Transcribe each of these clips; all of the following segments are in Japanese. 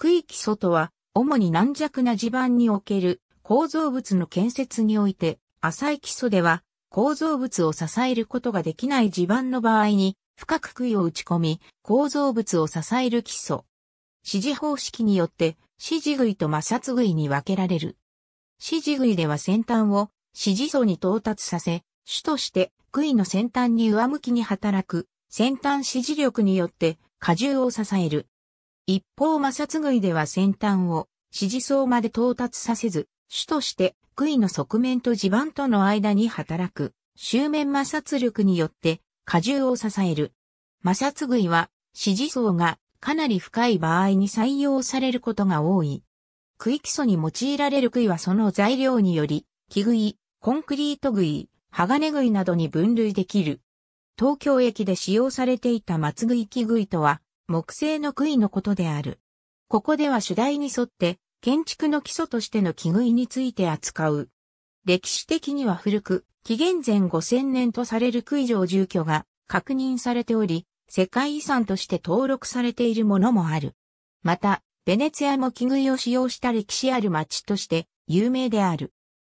区域外は、主に軟弱な地盤における構造物の建設において、浅い基礎では構造物を支えることができない地盤の場合に、深く杭を打ち込み、構造物を支える基礎。支持方式によって、支持杭と摩擦杭に分けられる。支持杭では先端を支持層に到達させ、主として杭の先端に上向きに働く先端支持力によって荷重を支える。一方摩擦杭では先端を支持層まで到達させず、主として杭の側面と地盤との間に働く周面摩擦力によって荷重を支える。摩擦杭は支持層がかなり深い場合に採用されることが多い。杭基礎に用いられる杭はその材料により、木杭、コンクリート杭、鋼杭などに分類できる。東京駅で使用されていた松杭木杭とは木製の杭のことである。ここでは主題に沿って建築の基礎としての木杭について扱う。歴史的には古く、紀元前5000年とされる杭城住居が確認されており、世界遺産として登録されているものもある。また、ベネツィアも木杭を使用した歴史ある町として有名である。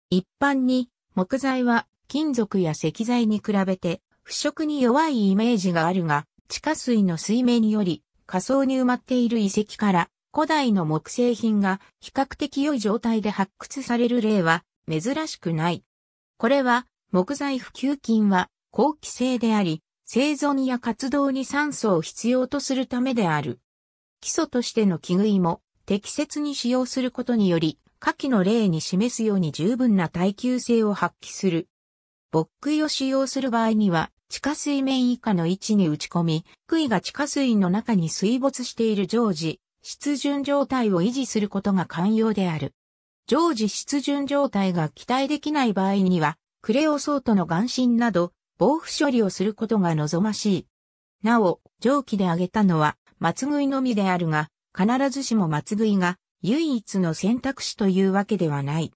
一般に木材は金属や石材に比べて腐食に弱いイメージがあるが、地下水の水面により下層に埋まっている遺跡から古代の木製品が比較的良い状態で発掘される例は珍しくない。これは木材普及金は後期性であり、生存や活動に酸素を必要とするためである。基礎としての木食いも適切に使用することにより、下記の例に示すように十分な耐久性を発揮するボックイを使用する場合には、地下水面以下の位置に打ち込み、杭が地下水の中に水没している常時、湿潤状態を維持することが肝要である。常時湿潤状態が期待できない場合には、クレオソートの眼神など、防腐処理をすることが望ましい。なお、蒸気で揚げたのは、松食いのみであるが、必ずしも松食いが唯一の選択肢というわけではない。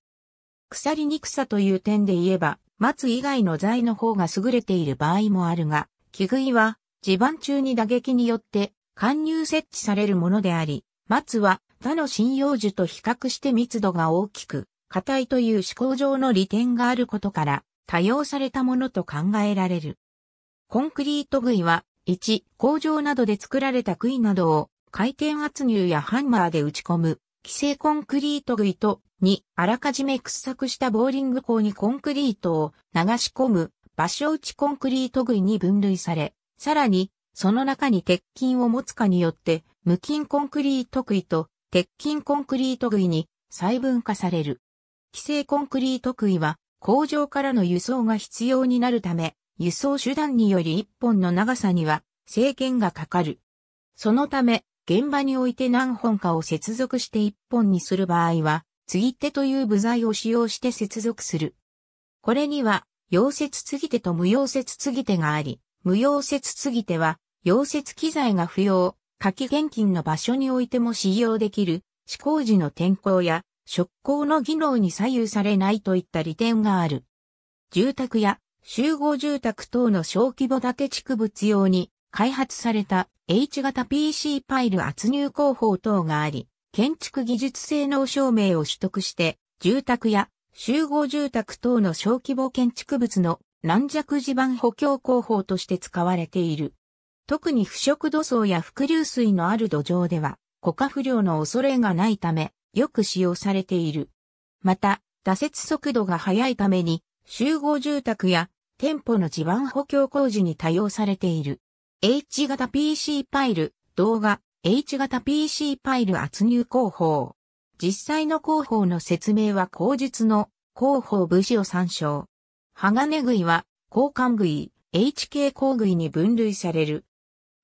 腐りにくさという点で言えば、松以外の材の方が優れている場合もあるが、木食いは地盤中に打撃によって貫入設置されるものであり、松は他の針葉樹と比較して密度が大きく、硬いという思考上の利点があることから、多用されたものと考えられる。コンクリート杭は、1、工場などで作られた杭などを回転圧入やハンマーで打ち込む、規制コンクリート杭と2、あらかじめ掘削したボーリング口にコンクリートを流し込む場所打ちコンクリート群に分類され、さらに、その中に鉄筋を持つかによって、無菌コンクリート杭と鉄筋コンクリート杭に細分化される。規制コンクリート杭は工場からの輸送が必要になるため、輸送手段により一本の長さには制限がかかる。そのため、現場において何本かを接続して一本にする場合は、継ぎ手という部材を使用して接続する。これには、溶接継ぎ手と無溶接継ぎ手があり、無溶接継ぎ手は、溶接機材が不要、夏季現金の場所においても使用できる、施工時の天候や、職工の技能に左右されないといった利点がある。住宅や集合住宅等の小規模建て築物用に開発された H 型 PC パイル圧入工法等があり、建築技術性能証明を取得して、住宅や集合住宅等の小規模建築物の軟弱地盤補強工法として使われている。特に腐食土層や伏流水のある土壌では、固化不良の恐れがないため、よく使用されている。また、打設速度が速いために、集合住宅や店舗の地盤補強工事に多用されている。H 型 PC パイル、動画、H 型 PC パイル圧入工法。実際の工法の説明は口述の工法武士を参照。鋼杭は交換杭、HK 工杭に分類される。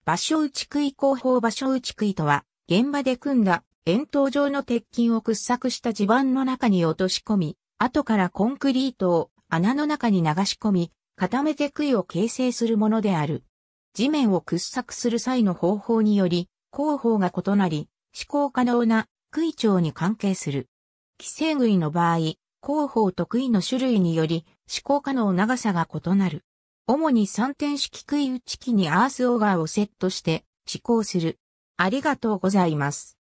場所打ち杭工法場所打ち杭とは、現場で組んだ円筒状の鉄筋を掘削した地盤の中に落とし込み、後からコンクリートを穴の中に流し込み、固めて杭を形成するものである。地面を掘削する際の方法により、広報が異なり、思考可能な杭長に関係する。規制類の場合、広報と杭の種類により、思考可能長さが異なる。主に3点式杭打ち機にアースオーガーをセットして、思考する。ありがとうございます。